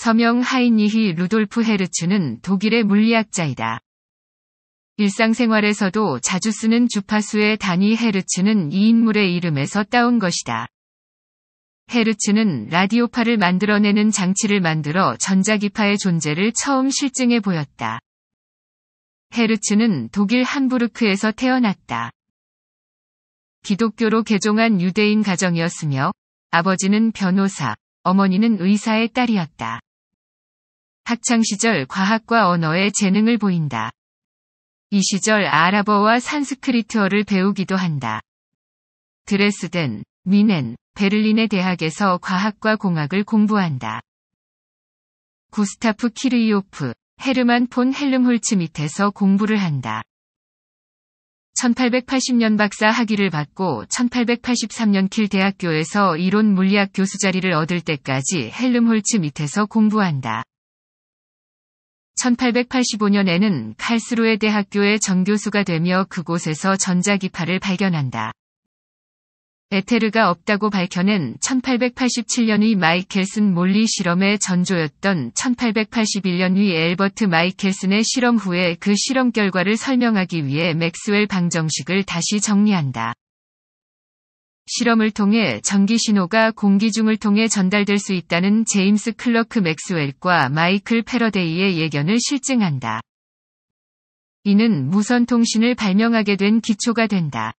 서명 하인니히 루돌프 헤르츠는 독일의 물리학자이다. 일상생활에서도 자주 쓰는 주파수의 단위 헤르츠는 이 인물의 이름에서 따온 것이다. 헤르츠는 라디오파를 만들어내는 장치를 만들어 전자기파의 존재를 처음 실증해 보였다. 헤르츠는 독일 함부르크에서 태어났다. 기독교로 개종한 유대인 가정이었으며 아버지는 변호사, 어머니는 의사의 딸이었다. 학창시절 과학과 언어의 재능을 보인다. 이 시절 아랍어와 산스크리트어를 배우기도 한다. 드레스덴, 미넨, 베를린의 대학에서 과학과 공학을 공부한다. 구스타프 키르이오프, 헤르만 폰 헬름홀츠 밑에서 공부를 한다. 1880년 박사 학위를 받고 1883년 킬 대학교에서 이론 물리학 교수 자리를 얻을 때까지 헬름홀츠 밑에서 공부한다. 1885년에는 칼스루의 대학교의 정교수가 되며 그곳에서 전자기파를 발견한다. 에테르가 없다고 밝혀낸 1887년의 마이켈슨 몰리 실험의 전조였던 1881년의 엘버트 마이켈슨의 실험 후에 그 실험 결과를 설명하기 위해 맥스웰 방정식을 다시 정리한다. 실험을 통해 전기 신호가 공기 중을 통해 전달될 수 있다는 제임스 클러크 맥스웰과 마이클 패러데이의 예견을 실증한다. 이는 무선 통신을 발명하게 된 기초가 된다.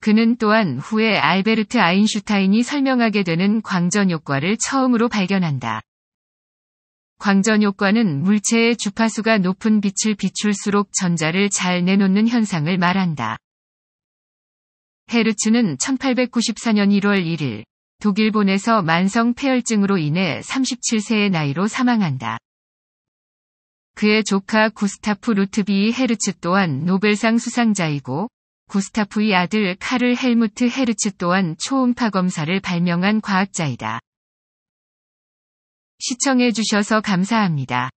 그는 또한 후에 알베르트 아인슈타인이 설명하게 되는 광전 효과를 처음으로 발견한다. 광전 효과는 물체의 주파수가 높은 빛을 비출수록 전자를 잘 내놓는 현상을 말한다. 헤르츠는 1894년 1월 1일 독일본에서 만성 폐혈증으로 인해 37세의 나이로 사망한다. 그의 조카 구스타프 루트비 헤르츠 또한 노벨상 수상자이고 구스타프의 아들 카를 헬무트 헤르츠 또한 초음파 검사를 발명한 과학자이다. 시청해주셔서 감사합니다.